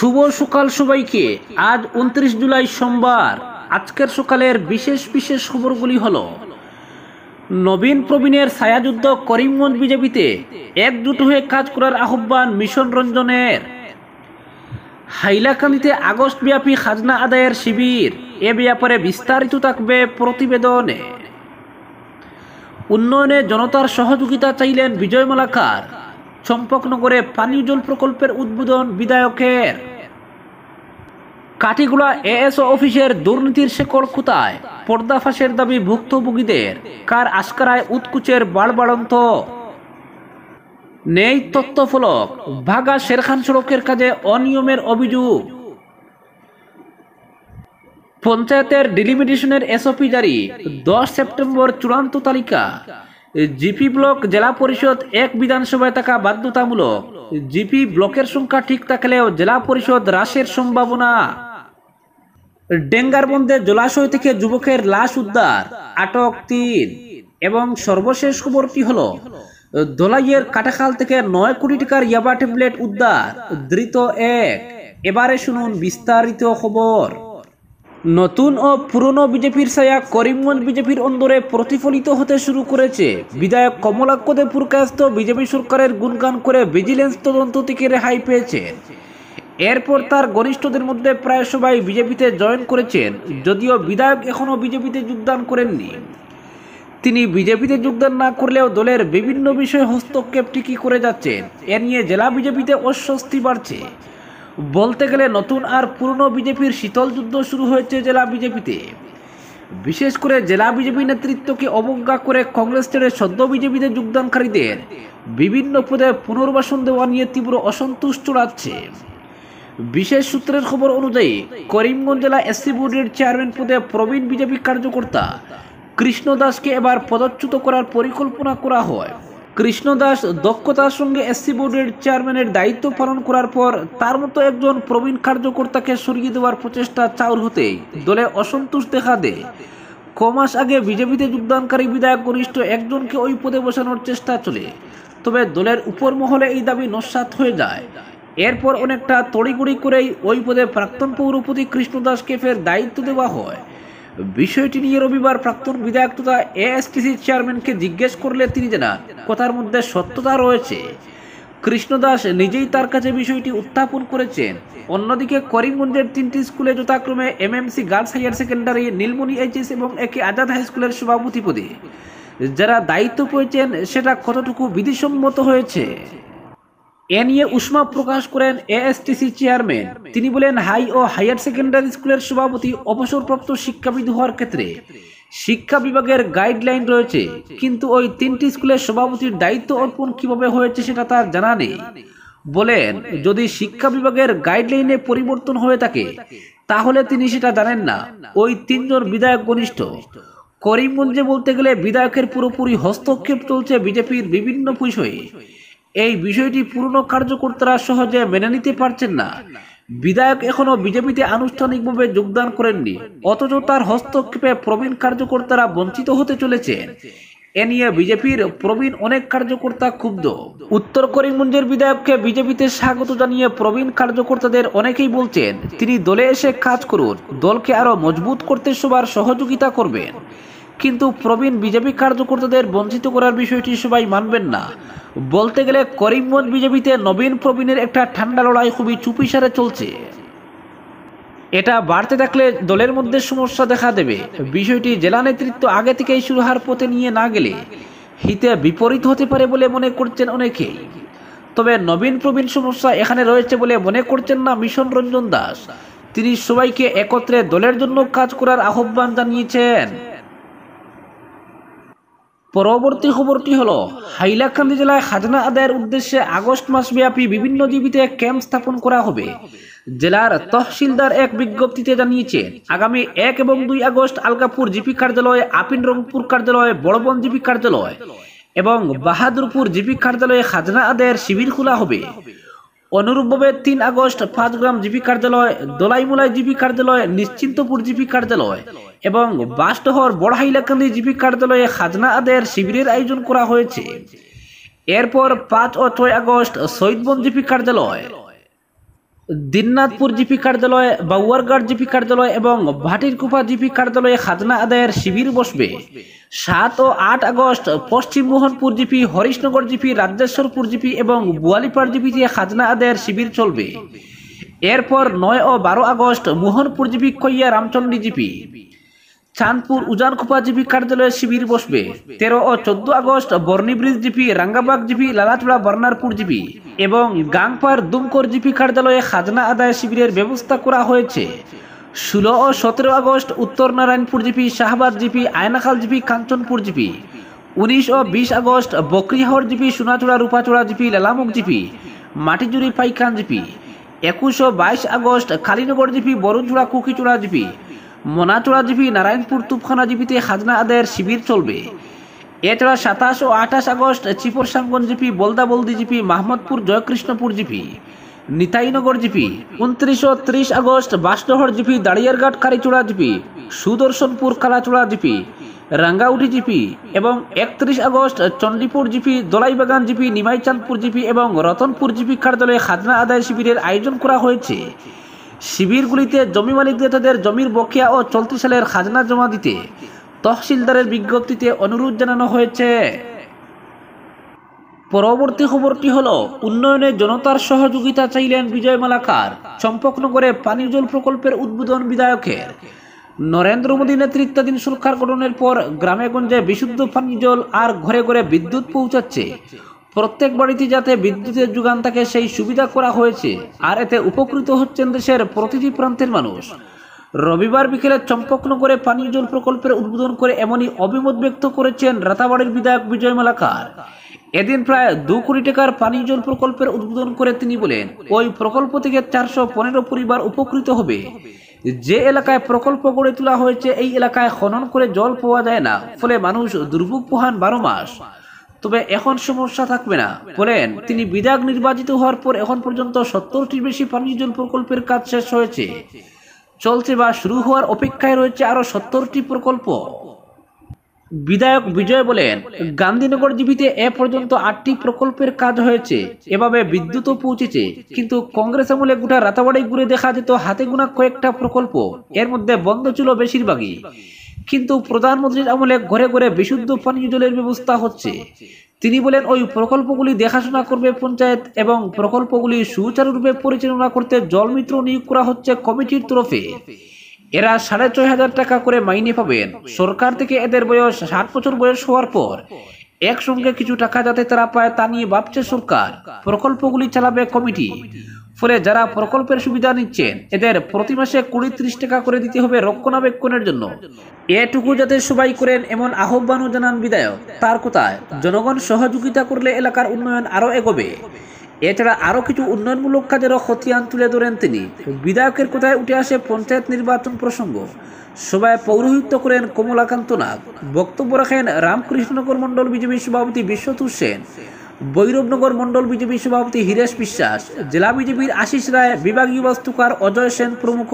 শুভ সকাল সবাইকে আজ উনত্রিশ জুলাই সোমবার আজকের সকালের বিশেষ বিশেষ খবরগুলি হল নবীন প্রবীণের ছায়াযুদ্ধ করিমগঞ্জ বিজেপিতে একজুট হয়ে কাজ করার আহ্বান মিশন রঞ্জনের হাইলাকান্দিতে আগস্ট ব্যাপী খাজনা আদায়ের শিবির এ ব্যাপারে বিস্তারিত থাকবে প্রতিবেদনে উন্নয়নে জনতার সহযোগিতা চাইলেন বিজয় মালাকার চম্পকনগরে পানীয় জল প্রকল্পের উদ্বোধন বিধায়কের কাটিগুলা এএসও অফিসের দুর্নীতির শেকড় কোথায় পর্দাফাঁসের দাবি ভুক্তভোগীদের কার আস্কারায় উৎকুচের বাড়বাড়ন্ত নেই তত্ত্বফলক ভাগা শেরখান সড়কের কাজে অনিয়মের অভিযোগ পঞ্চায়েতের ডিলিমিটেশনের এসওপি জারি দশ সেপ্টেম্বর চূড়ান্ত তালিকা জিপি ব্লক জেলা পরিষদ এক বিধানসভায় থাকা বাধ্যতামূলক জিপি ব্লকের সংখ্যা ঠিক থাকলেও জেলা পরিষদ হ্রাসের সম্ভাবনা ডেঙ্গারবন্দে জলাশয় থেকে যুবকের লাশ উদ্ধার আটক তিন এবং সর্বশেষ খবরটি হলো দোলাইয়ের কাটাখাল থেকে নয় কোটি টাকার ইয়াবা ট্যাবলেট উদ্ধার ধৃত এক এবারে শুনুন বিস্তারিত খবর নতুন ও পুরনো বিজেপির ছায়া করিমগঞ্জ বিজেপির অন্দরে প্রতিফলিত হতে শুরু করেছে বিধায়ক কমলাক্ষ কাস্ত বিজেপি সরকারের গুণগান করে ভিজিলেন্স তদন্ত থেকে রেহাই পেয়েছে এরপর তার গরিষ্ঠদের মধ্যে প্রায় সবাই বিজেপিতে জয়েন করেছেন যদিও বিধায়ক এখনও বিজেপিতে যোগদান করেননি তিনি বিজেপিতে যোগদান না করলেও দলের বিভিন্ন বিষয়ে হস্তক্ষেপ ঠিকই করে যাচ্ছেন এ নিয়ে জেলা বিজেপিতে অস্বস্তি বাড়ছে বলতে গেলে নতুন আর পুরনো বিজেপির শীতল যুদ্ধ শুরু হয়েছে জেলা বিজেপিতে বিশেষ করে জেলা বিজেপি নেতৃত্বকে অবজ্ঞা করে কংগ্রেস ছেড়ে সদ্য বিজেপিতে যোগদানকারীদের বিভিন্ন পদে পুনর্বাসন দেওয়া নিয়ে তীব্র অসন্তুষ্ট চড়াচ্ছে বিশেষ সূত্রের খবর অনুযায়ী করিমগঞ্জ জেলা এসসি বোর্ডের চেয়ারম্যান পদে প্রবীণ বিজেপি কার্যকর্তা কৃষ্ণ দাসকে এবার পদচ্যুত করার পরিকল্পনা করা হয় কৃষ্ণ দাস দক্ষতার সঙ্গে এসসি বোর্ডের চেয়ারম্যানের দায়িত্ব পালন করার পর তার মতো একজন প্রবীণ কার্যকর্তাকে সরিয়ে দেওয়ার প্রচেষ্টা চাউর হতেই দলে অসন্তোষ দেখা দেয় কমাস আগে বিজেপিতে যোগদানকারী বিধায়ক ঘনিষ্ঠ একজনকে ওই পদে বসানোর চেষ্টা চলে তবে দলের উপর মহলে এই দাবি নস্বাত হয়ে যায় এরপর অনেকটা তড়িগুড়ি করেই ওই পদে প্রাক্তন পৌরপতি কৃষ্ণদাসকে ফের দায়িত্ব দেওয়া হয় বিষয়টি নিয়ে রবিবার প্রাক্তন বিধায়ক তথা এএসটিসি চেয়ারম্যানকে জিজ্ঞেস করলে তিনি জানান কথার মধ্যে সত্যতা রয়েছে কৃষ্ণদাস নিজেই তার কাছে বিষয়টি উত্থাপন করেছেন অন্যদিকে করিমগঞ্জের তিনটি স্কুলে যথাক্রমে MMC girls higher secondary Nilmoni HS এবং একে আজাদ হাই স্কুলের সভাপতি পদে যারা দায়িত্ব পেয়েছেন সেটা কতটুকু বিধিসম্মত হয়েছে এ নিয়ে উষ্মা প্রকাশ করেন এএসটিসি চেয়ারম্যান তিনি বলেন হাই ও হায়ার সেকেন্ডারি স্কুলের সভাপতি অবসরপ্রাপ্ত শিক্ষাবিদ হওয়ার ক্ষেত্রে শিক্ষা বিভাগের গাইডলাইন রয়েছে কিন্তু ওই তিনটি স্কুলের সভাপতির দায়িত্ব অর্পণ কিভাবে হয়েছে সেটা তার জানা নেই বলেন যদি শিক্ষা বিভাগের গাইডলাইনে পরিবর্তন হয়ে থাকে তাহলে তিনি সেটা জানেন না ওই তিনজন বিধায়ক ঘনিষ্ঠ করিমগঞ্জে বলতে গেলে বিধায়কের পুরোপুরি হস্তক্ষেপ চলছে বিজেপির বিভিন্ন বিষয়ে এই বিষয়টি পুরনো কার্যকর্তারা সহজে মেনে নিতে পারছেন না বিধায়ক এখনো বিজেপিতে আনুষ্ঠানিকভাবে যোগদান করেননি অথচ তার হস্তক্ষেপে প্রবীণ কার্যকর্তারা বঞ্চিত হতে চলেছে এ নিয়ে বিজেপির প্রবীণ অনেক কার্যকর্তা ক্ষুব্ধ উত্তর করিমগঞ্জের বিধায়ককে বিজেপিতে স্বাগত জানিয়ে প্রবীণ কার্যকর্তাদের অনেকেই বলছেন তিনি দলে এসে কাজ করুন দলকে আরও মজবুত করতে সবার সহযোগিতা করবেন কিন্তু প্রবীণ বিজেপি কার্যকর্তাদের বঞ্চিত করার বিষয়টি সবাই মানবেন না বলতে গেলে করিমগঞ্জ বিজেপিতে নবীন প্রবীণের একটা ঠান্ডা লড়াই খুবই চুপিসারে চলছে এটা বাড়তে থাকলে দলের মধ্যে সমস্যা দেখা দেবে বিষয়টি জেলা নেতৃত্ব আগে থেকেই হওয়ার পথে নিয়ে না গেলে হিতে বিপরীত হতে পারে বলে মনে করছেন অনেকেই তবে নবীন প্রবীণ সমস্যা এখানে রয়েছে বলে মনে করছেন না মিশন রঞ্জন দাস তিনি সবাইকে একত্রে দলের জন্য কাজ করার আহ্বান জানিয়েছেন পরবর্তী খবরটি হলো হাইলাকান্দি জেলায় খাজনা আদায়ের উদ্দেশ্যে আগস্ট মাসব্যাপী বিভিন্ন জীবিতে ক্যাম্প স্থাপন করা হবে জেলার তহসিলদার এক বিজ্ঞপ্তিতে জানিয়েছে আগামী এক এবং দুই আগস্ট আলকাপুর জিপি কার্যালয় আপিন রংপুর কার্যালয় বড়বন জিপি কার্যালয় এবং বাহাদুরপুর জিপি কার্যালয়ে খাজনা আদায়ের শিবির খোলা হবে অনুরূপভাবে তিন আগস্ট পাঁচগ্রাম জিপি কার্যালয় দোলাইমুলাই জিপি কার্যালয় নিশ্চিন্তপুর জিপি কার্যালয় এবং বাসটহর বড়হাইলাকান্দি জিপি কার্যালয়ে খাজনা আদের শিবিরের আয়োজন করা হয়েছে এরপর পাঁচ ও ছয় আগস্ট শহীদবন জিপি কার্যালয় দিননাথপুর জিপি কার্যালয় বাউয়ারগড় জিপি কার্যালয় এবং ভাটিরকুপা জিপি কার্যালয়ে খাজনা আদায়ের শিবির বসবে সাত ও আট আগস্ট Paschim Mohanpur GP Harishnagar GP Rajeshwarpur GP এবং বোয়ালিপাড় জিপিতে খাজনা আদায়ের শিবির চলবে এরপর নয় ও বারো August Mohanpur GP Koiya Ramchandi GP Chandpur Ujankupa GP কার্যালয়ে শিবির বসবে তেরো ও চোদ্দ আগস্ট Barnibridge GP Rangabag GP Lalachara Barnarpur GP এবং গাংপার দুমকর জিপি কার্যালয়ে খাজনা আদায় শিবিরের ব্যবস্থা করা হয়েছে ষোলো ও সতেরো আগস্ট Uttar Narayanpur GP Shahbag GP Aynakhal GP Kanchanpur GP উনিশ ও বিশ আগস্ট Bakrihar GP Sonachura Rupachura GP Lalamukh GP Matijuri Paikhan GP একুশ ও বাইশ আগস্ট Kalinagar GP Baruncura Kukichura GP GP Narayanpur জিপিতে খাজনা আদায়ের শিবির চলবে এছাড়া সাতাশ ও আঠাশ আগস্ট Chiprashamganj GP Baldabaldi GP Mahmadpur Joykrishnapur GP Nitainagar GP উনত্রিশ ও ত্রিশ আগস্ট Basdahar GP Dariyarghat Karichura GP Sudarshanpur Kalachura GP Rangauti GP এবং একত্রিশ আগস্ট Chandipur GP Dolaibagan GP Nimaichandpur GP এবং রতনপুর জিপি কার্যালয়ে খাজনা আদায় শিবিরের আয়োজন করা হয়েছে শিবিরগুলিতে জমি মালিকদের তাদের জমির বকেয়া ও চলতি সালের খাজনা জমা দিতে তহসিলদারের বিজ্ঞপ্তিতে অনুরোধ জানানো হয়েছে পরবর্তী খবরটি হল উন্নয়নে জনতার সহযোগিতা চাইলেন বিজয় মালাকার চম্পকনগরে পানি জল প্রকল্পের উদ্বোধন বিধায়কের নরেন্দ্র মোদী নেতৃত্বাধীন সুরক্ষার গঠনের পর গ্রামেগঞ্জে বিশুদ্ধ পানীয় জল আর ঘরে ঘরে বিদ্যুৎ পৌঁছাচ্ছে প্রত্যেক বাড়িতে যাতে বিদ্যুতের যোগান থাকে সেই সুবিধা করা হয়েছে আর এতে উপকৃত হচ্ছেন দেশের প্রতিটি প্রান্তের মানুষ রবিবার বিকেলে চম্পকনগরে পানীয় জল প্রকল্পের উদ্বোধন করে এমনই অভিমত ব্যক্ত করেছেন রাতাবাড়ির বিধায়ক বিজয় মালাকার এদিন প্রায় দু কোটি টাকার পানীয় জল প্রকল্পের উদ্বোধন করে তিনি বলেন ওই প্রকল্প থেকে চারশো পনেরো পরিবার উপকৃত হবে যে এলাকায় প্রকল্প গড়ে তোলা হয়েছে এই এলাকায় খনন করে জল পাওয়া যায় না ফলে মানুষ দুর্ভোগ পোহান বারো মাস তবে এখন সমস্যা থাকবে না বলেন তিনি বিধায়ক নির্বাচিত হওয়ার পর এখন পর্যন্ত সত্তরটির বেশি পানীয় জল প্রকল্পের কাজ শেষ হয়েছে চলছে বা শুরু হওয়ার অপেক্ষায় রয়েছে আরও সত্তরটি প্রকল্প বিধায়ক বিজয় বলেন গান্ধীনগর জীবিতে এ পর্যন্ত আটটি প্রকল্পের কাজ হয়েছে এভাবে বিদ্যুৎও পৌঁছেছে কিন্তু কংগ্রেস আমলে গোটা রাতাবাড়ি ঘুরে দেখা যেত হাতে গুনা কয়েকটা প্রকল্প এর মধ্যে বন্ধ ছিল বেশিরভাগই কিন্তু প্রধানমন্ত্রীর আমলে ঘরে ঘরে বিশুদ্ধ পানীয় জলের ব্যবস্থা হচ্ছে তিনি বলেন ওই প্রকল্পগুলি দেখাশোনা করবে পঞ্চায়েত এবং প্রকল্পগুলি সুচারুরূপে পরিচালনা করতে জলমিত্র নিয়োগ করা হচ্ছে কমিটির তরফে এরা সাড়ে ছয় হাজার টাকা করে মাইনে পাবেন সরকার থেকে এদের বয়স ষাট বছর বয়স হওয়ার পর একসঙ্গে কিছু টাকা যাতে তারা পায় তা নিয়ে ভাবছে সরকার প্রকল্পগুলি চালাবে কমিটি ফলে যারা প্রকল্পের সুবিধা নিচ্ছেন এদের প্রতি মাসে কুড়ি ত্রিশ টাকা করে দিতে হবে রক্ষণাবেক্ষণের জন্য এটুকু যাতে সবাই করেন এমন আহ্বানও জানান বিধায়ক তার কোথায় জনগণ সহযোগিতা করলে এলাকার উন্নয়ন আরও এগোবে এছাড়া আরও কিছু উন্নয়নমূলক কাজেরও খতিয়ান তুলে ধরেন তিনি বিধায়কের কোথায় উঠে আসে পঞ্চায়েত নির্বাচন প্রসঙ্গ সভায় পৌরোহিত্য করেন কমলাকান্ত নাগ বক্তব্য রাখেন রামকৃষ্ণনগর মণ্ডল বিজেপি সভাপতি বিশ্বতু সেন বৈরবনগর মন্ডল বিজেপি সভাপতি হিরেশ বিশ্বাস জেলা বিজেপির আশিস রায় বিভাগীয় বাস্তুকার অজয় সেন প্রমুখ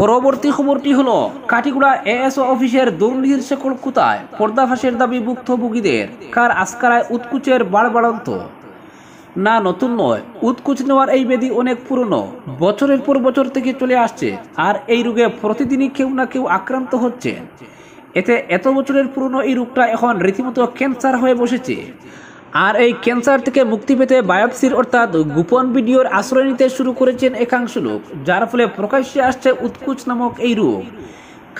পরবর্তী খবরটি হল কাটিগুড়া এএসও অফিসের দুর্নীতির শেকড় কোথায় পর্দাফাঁসের দাবি ভুক্তভোগীদের কার আসকারায় উৎকুচের বাড়বাড়ন্ত না নতুন নয় উৎকুচ নেওয়ার এই বেদি অনেক পুরনো বছরের পর বছর থেকে চলে আসছে আর এই রোগে প্রতিদিনই কেউ না কেউ আক্রান্ত হচ্ছে এতে এত বছরের পুরনো এই রোগটা এখন রীতিমতো ক্যান্সার হয়ে বসেছে আর এই ক্যান্সার থেকে মুক্তি পেতে বায়োপসির অর্থাৎ গোপন ভিডিওর আশ্রয় নিতে শুরু করেছেন একাংশ লোক যার ফলে প্রকাশ্যে আসছে উৎকুচ নামক এই রোগ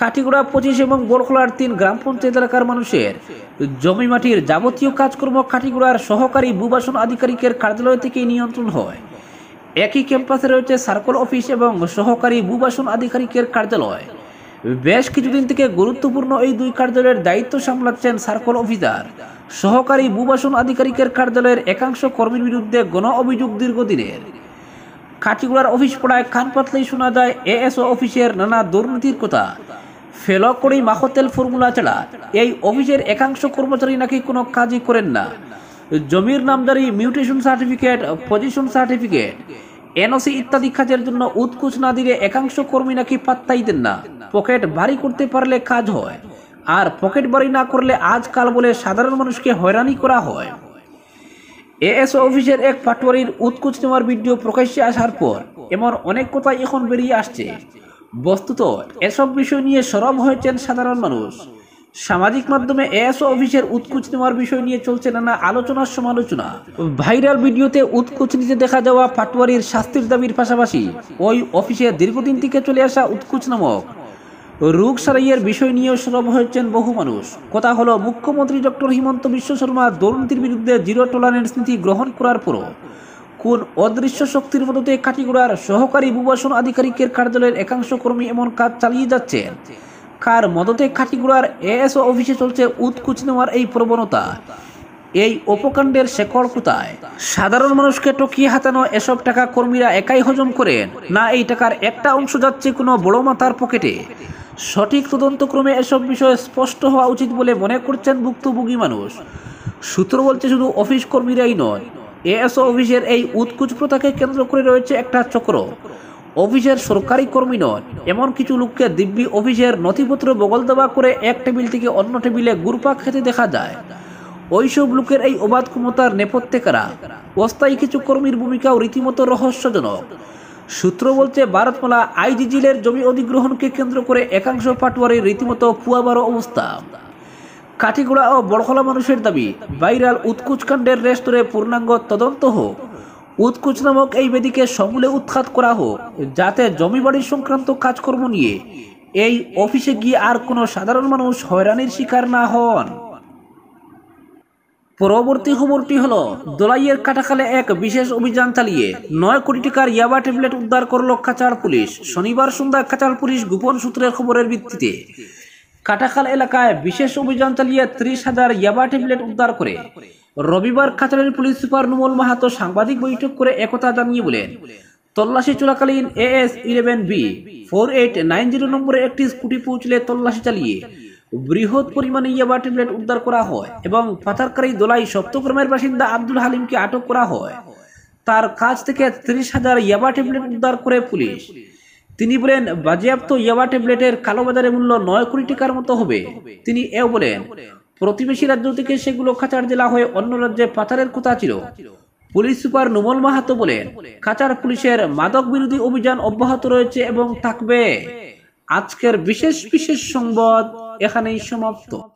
কাঠিগুড়া পঁচিশ এবং বড়খোলার তিন গ্রাম পঞ্চায়েত এলাকার মানুষের জমি মাটির যাবতীয় কাজকর্ম কাঠিগুড়ার সহকারী ভূবাসন আধিকারিকের কার্যালয় থেকেই নিয়ন্ত্রণ হয় একই ক্যাম্পাসে রয়েছে সার্কল অফিস এবং সহকারী ভূবাসন আধিকারিকের কার্যালয় বেশ কিছুদিন থেকে গুরুত্বপূর্ণ এই দুই কার্যালয়ের দায়িত্ব সামলাচ্ছেন সার্কল অফিসার সহকারী ভূবাসন আধিকারিকের কার্যালয়ের একাংশ কর্মীর বিরুদ্ধে গণ অভিযোগ দীর্ঘদিনের কাটিগুড়ার অফিস পড়ায় খান পাতলেই শোনা যায় এএসও অফিসের নানা দুর্নীতির কথা ফেল করেই মাখতেল ফর্মুলা ছাড়া এই অফিসের একাংশ কর্মচারী নাকি কোনো কাজই করেন না জমির নামদারি mutation certificate position certificate NOC ইত্যাদি কাজের জন্য উৎকুচ না দিলে একাংশ কর্মী নাকি পাত্তাই দেন না পকেট ভারী করতে পারলে কাজ হয় আর পকেট ভারী না করলে আজকাল বলে সাধারণ মানুষকে হয়রানি করা হয় এএসও অফিসের এক পাটোয়ারির উৎকুচ নেওয়ার ভিডিও প্রকাশ্যে আসার পর এমন অনেক কথাই এখন বেরিয়ে আসছে বস্তুত এসব বিষয় নিয়ে সরব হয়েছেন সাধারণ মানুষ সামাজিক মাধ্যমে এস অফিসের উৎকুচ নেওয়ার বিষয় নিয়ে চলছে নানা আলোচনার সমালোচনা ভাইরাল ভিডিওতে উৎকুচ নিতে দেখা যাওয়া পাটওয়ারির শাস্তির দাবির পাশাপাশি ওই অফিসে দীর্ঘদিন থেকে চলে আসা উৎকুচ নামক রোগ সারাইয়ের বিষয় নিয়েও সরব হয়েছেন বহু মানুষ কথা হলো মুখ্যমন্ত্রী ডক্টর হিমন্ত বিশ্ব শর্মা দুর্নীতির বিরুদ্ধে জিরো টলারেন্স নীতি গ্রহণ করার পরও কোন অদৃশ্য শক্তির মধ্যে কাটিগুড়ার সহকারী ভুবাসন আধিকারিকের কার্যালয়ের একাংশ কর্মী এমন কাজ চালিয়ে যাচ্ছেন কার মদতে খাটিগুড়ার এএসও অফিসে চলছে উৎকুচ নেওয়ার এই প্রবণতা এই অপকাণ্ডের শেকড় কোথায় সাধারণ মানুষকে টকিয়ে হাতানো এসব টাকা কর্মীরা একাই হজম করেন না এই টাকার একটা অংশ যাচ্ছে কোনো বড় মাথার পকেটে সঠিক তদন্তক্রমে এসব বিষয়ে স্পষ্ট হওয়া উচিত বলে মনে করছেন ভুক্তভোগী মানুষ সূত্র বলছে শুধু অফিস কর্মীরাই নয় এএসও অফিসের এই উৎকুচ প্রথাকে কেন্দ্র করে রয়েছে একটা চক্র অফিসের সরকারি কর্মী নয় এমন কিছু লোককে দিব্যি অফিসের নথিপত্র বগল দেওয়া করে এক টেবিল থেকে অন্য টেবিলে গুরুপাক খেতে দেখা যায় ওইসব লোকের এই অবাধ ক্ষমতার নেপথ্যে কারা অস্থায়ী কিছু কর্মীর ভূমিকাও রীতিমতো রহস্যজনক সূত্র বলছে ভারতমালা আইজিজিলের জমি অধিগ্রহণকে কেন্দ্র করে একাংশ পাটোয়ারির রীতিমতো পুয়াবার অবস্থা কাঠিগুড়া ও বড়খলা মানুষের দাবি ভাইরাল উৎকুচকাণ্ডের রেস্তোরে পূর্ণাঙ্গ তদন্ত হোক উৎকুচ নামক এই বেদিকে সমূলে উৎখাত করা হোক যাতে জমি বাড়ি সংক্রান্ত কাজকর্ম নিয়ে এই অফিসে গিয়ে আর কোনো সাধারণ মানুষ হয়রানির শিকার না হন পরবর্তী খবরটি হল দোলাইয়ের কাটাখালে এক বিশেষ অভিযান চালিয়ে নয় কোটি টাকার ইয়াবা ট্যাবলেট উদ্ধার করল খাচার পুলিশ শনিবার সন্ধ্যা খাঁচার পুলিশ গোপন সূত্রের খবরের ভিত্তিতে কাটাখাল এলাকায় বিশেষ অভিযান চালিয়ে ত্রিশ হাজার ইয়াবা ট্যাবলেট উদ্ধার করে রবিবার কাচারের পুলিশ সুপার নুমল মাহাতো সাংবাদিক বৈঠক করে একথা জানিয়ে বলেন তল্লাশি চলাকালীন AS eleven B four eight nine zero নম্বরে একটি স্কুটি পৌঁছলে তল্লাশি চালিয়ে বৃহৎ পরিমাণে ইয়াবা ট্যাবলেট উদ্ধার করা হয় এবং পাচারকারী দোলাই সপ্তগ্রামের বাসিন্দা আব্দুল হালিমকে আটক করা হয় তার কাছ থেকে তিরিশ হাজার ইয়াবা ট্যাবলেট উদ্ধার করে পুলিশ তিনি বলেন বাজেয়াপ্ত ইয়াবা ট্যাবলেটের কালোবাজারে মূল্য নয় কোটি টাকার মতো হবে তিনি এও বলেন প্রতিবেশী রাজ্য থেকে সেগুলো খাচার জেলা হয়ে অন্য রাজ্যে পাচারের কথা ছিল পুলিশ সুপার নুমল মাহাতো বলেন খাচার পুলিশের মাদক বিরোধী অভিযান অব্যাহত রয়েছে এবং থাকবে আজকের বিশেষ বিশেষ সংবাদ এখানেই সমাপ্ত